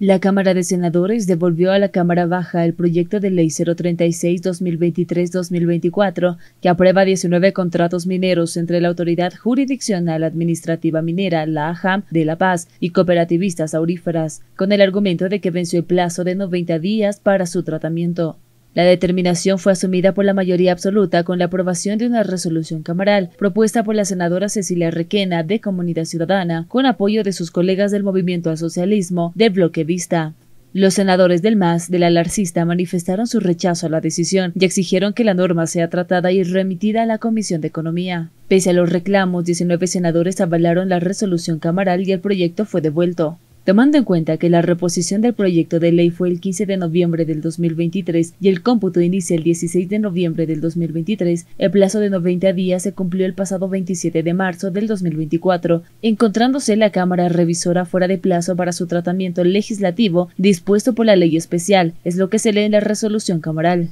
La Cámara de Senadores devolvió a la Cámara Baja el proyecto de ley 036-2023-2024 que aprueba 19 contratos mineros entre la Autoridad Jurisdiccional Administrativa Minera, la AJAM, de La Paz y cooperativistas auríferas, con el argumento de que venció el plazo de 90 días para su tratamiento. La determinación fue asumida por la mayoría absoluta con la aprobación de una resolución camaral propuesta por la senadora Cecilia Requena de Comunidad Ciudadana con apoyo de sus colegas del Movimiento al Socialismo de Bloque Vista. Los senadores del MAS de la Larcista manifestaron su rechazo a la decisión y exigieron que la norma sea tratada y remitida a la Comisión de Economía. Pese a los reclamos, 19 senadores avalaron la resolución camaral y el proyecto fue devuelto. Tomando en cuenta que la reposición del proyecto de ley fue el 15 de noviembre del 2023 y el cómputo inicia el 16 de noviembre del 2023, el plazo de 90 días se cumplió el pasado 27 de marzo del 2024, encontrándose la Cámara Revisora fuera de plazo para su tratamiento legislativo dispuesto por la ley especial, es lo que se lee en la resolución camaral.